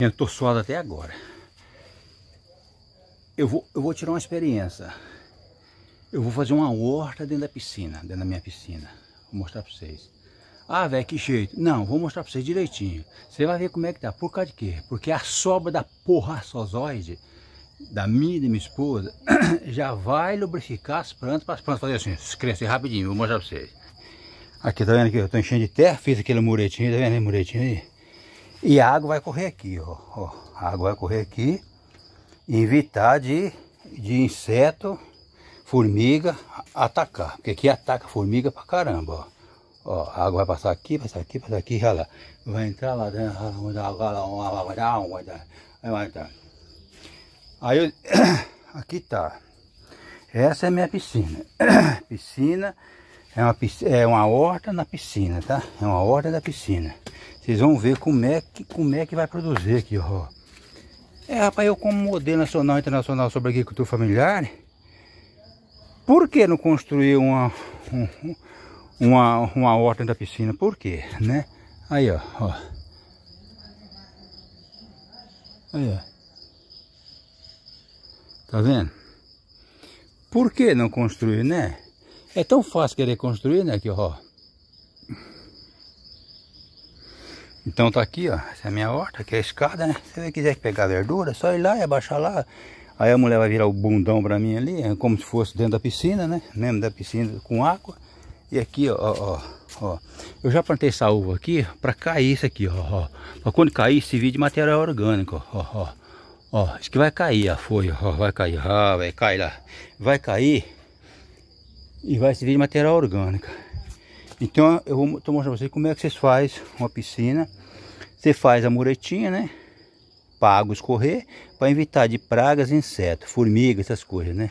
Eu tô suado até agora. Eu vou, eu vou tirar uma experiência. Eu vou fazer uma horta dentro da piscina, dentro da minha piscina. Vou mostrar pra vocês. Ah, velho, que jeito. Não, vou mostrar pra vocês direitinho. Você vai ver como é que tá. Por causa de quê? Porque a sobra da porra sozoide, da minha e da minha esposa, já vai lubrificar as plantas, para as plantas fazer assim, crescer rapidinho. Vou mostrar pra vocês. Aqui, tá vendo aqui? Eu tô enchendo de terra, fiz aquele muretinho, tá vendo aí, muretinho aí? E a água vai correr aqui, ó. ó a água vai correr aqui. Evitar de, de inseto, formiga atacar. Porque aqui ataca formiga pra caramba, ó. ó a água vai passar aqui, passar aqui, passar aqui, olha lá. Vai entrar lá dentro. Vai entrar. Aí eu... Aqui tá. Essa é minha piscina. piscina é uma, é uma horta na piscina, tá? É uma horta da piscina. Vocês vão ver como é que, como é que vai produzir aqui, ó. É, rapaz, eu como modelo nacional e internacional sobre agricultura familiar, por que não construir uma, um, uma, uma horta da piscina? Por quê, né? Aí, ó, ó. Aí, ó. Tá vendo? Por que não construir, né? É tão fácil querer construir, né? Aqui, ó. Então tá aqui, ó, essa é a minha horta, aqui é a escada, né? Se você quiser pegar verdura, é só ir lá e abaixar lá. Aí a mulher vai virar o bundão pra mim ali, é como se fosse dentro da piscina, né? Mesmo da piscina com água. E aqui, ó, ó, ó. Eu já plantei essa uva aqui pra cair isso aqui, ó, ó. Pra quando cair, se vir de material orgânico, ó, ó, ó. isso que vai cair a folha, ó, vai cair, ah, vai cair lá. Vai cair e vai se vir de material orgânico. Então eu vou mostrar mostrando pra vocês como é que vocês faz uma piscina. Você faz a muretinha, né? Para água escorrer, para evitar de pragas, insetos, formigas, essas coisas, né?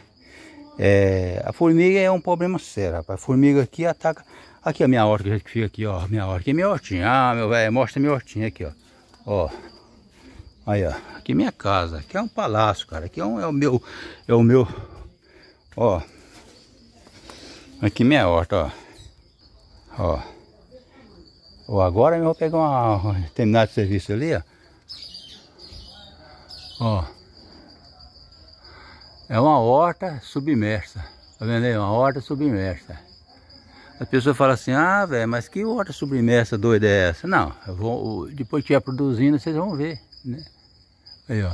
É, a formiga é um problema sério, rapaz. A formiga aqui ataca. Aqui a minha horta que fica aqui, ó. Minha horta. Aqui é minha hortinha. Ah, meu velho, mostra minha hortinha aqui, ó. Ó. Aí, ó. Aqui é minha casa. Aqui é um palácio, cara. Aqui é, um, é o meu. É o meu. Ó. Aqui é minha horta, ó. Ó. Ou agora eu vou pegar uma. terminar de serviço ali, ó. Ó. É uma horta submersa. Tá vendo aí? Uma horta submersa. A pessoa fala assim, ah, velho, mas que horta submersa doida é essa? Não, eu vou, depois que estiver produzindo, vocês vão ver, né? Aí, ó.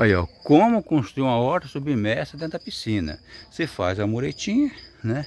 Aí, ó, como construir uma horta submersa dentro da piscina. Você faz a muretinha, né?